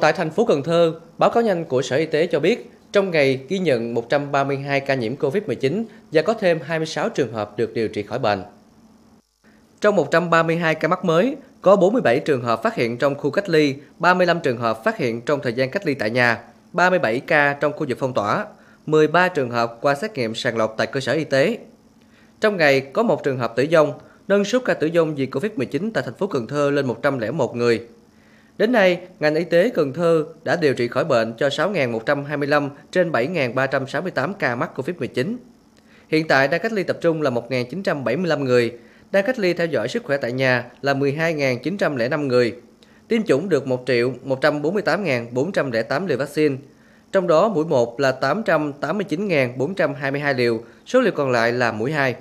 Tại thành phố Cần Thơ, báo cáo nhanh của Sở Y tế cho biết, trong ngày ghi nhận 132 ca nhiễm COVID-19 và có thêm 26 trường hợp được điều trị khỏi bệnh. Trong 132 ca mắc mới, có 47 trường hợp phát hiện trong khu cách ly, 35 trường hợp phát hiện trong thời gian cách ly tại nhà, 37 ca trong khu vực phong tỏa, 13 trường hợp qua xét nghiệm sàng lọc tại cơ sở y tế. Trong ngày có một trường hợp tử vong, nâng số ca tử vong vì COVID-19 tại thành phố Cần Thơ lên 101 người. Đến nay, ngành y tế Cần Thơ đã điều trị khỏi bệnh cho 6.125 trên 7.368 ca mắc COVID-19. Hiện tại đang cách ly tập trung là 1.975 người, đang cách ly theo dõi sức khỏe tại nhà là 12.905 người. Tiêm chủng được 1.148.408 liều vaccine, trong đó mũi 1 là 889.422 liều, số liều còn lại là mũi 2.